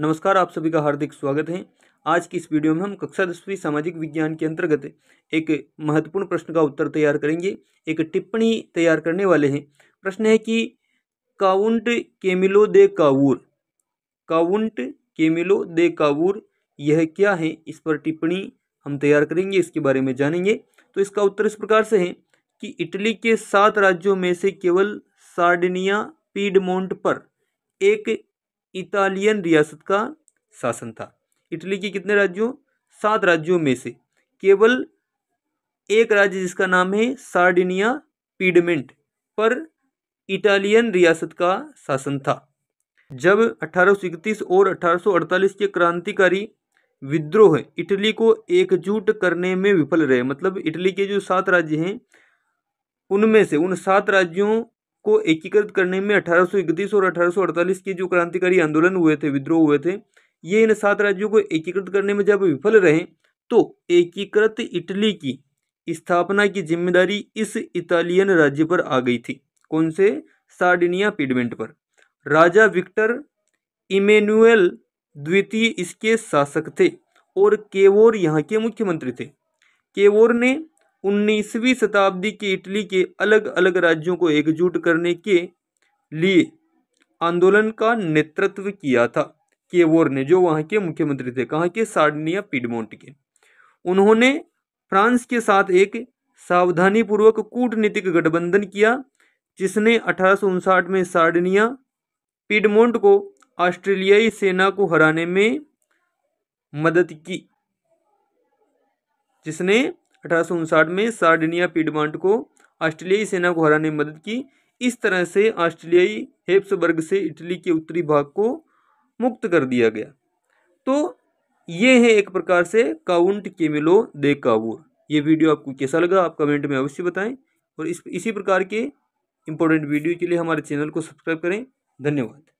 नमस्कार आप सभी का हार्दिक स्वागत है आज की इस वीडियो में हम कक्षा दसवीं सामाजिक विज्ञान के अंतर्गत एक महत्वपूर्ण प्रश्न का उत्तर तैयार करेंगे एक टिप्पणी तैयार करने वाले हैं प्रश्न है कि Count Camillo de Cavour Count Camillo de Cavour यह क्या है इस पर टिप्पणी हम तैयार करेंगे इसके बारे में जानेंगे तो इसका उत्तर इस प्रकार से है कि इटली के सात राज्यों में से केवल सार्डिनिया पीडमोंट पर एक इटालियन रियासत का शासन था इटली के कितने राज्यों सात राज्यों में से केवल एक राज्य जिसका नाम है सार्डिनिया पीडमेंट पर इटालियन रियासत का शासन था जब अठारह और 1848 के क्रांतिकारी विद्रोह इटली को एकजुट करने में विफल रहे मतलब इटली के जो सात राज्य हैं उनमें से उन सात राज्यों को एकीकृत करने में अठारह और अठारह के जो क्रांतिकारी आंदोलन हुए थे विद्रोह हुए थे ये इन सात राज्यों को एकीकृत करने में जब विफल रहे तो एकीकृत इटली की स्थापना की जिम्मेदारी इस इटालियन राज्य पर आ गई थी कौन से सार्डिनिया पीडमेंट पर राजा विक्टर इमेनुअल द्वितीय इसके शासक थे और केवोर यहाँ के मुख्यमंत्री थे केवोर ने उन्नीसवीं शताब्दी के इटली के अलग अलग राज्यों को एकजुट करने के लिए आंदोलन का नेतृत्व किया था केवोर ने जो वहाँ के मुख्यमंत्री थे कहाँ के सार्डनिया पिडमोंट के उन्होंने फ्रांस के साथ एक सावधानीपूर्वक कूटनीतिक गठबंधन किया जिसने अठारह में सार्डनिया पीडमोंट को ऑस्ट्रेलियाई सेना को हराने में मदद की जिसने अठारह में सार्डिनिया पीडमांट को ऑस्ट्रेलियाई सेना को हराने में मदद की इस तरह से ऑस्ट्रेलियाई हेप्सबर्ग से इटली के उत्तरी भाग को मुक्त कर दिया गया तो ये है एक प्रकार से काउंट केमिलो दे कावूर ये वीडियो आपको कैसा लगा आप कमेंट में अवश्य बताएं और इस इसी प्रकार के इंपॉर्टेंट वीडियो के लिए हमारे चैनल को सब्सक्राइब करें धन्यवाद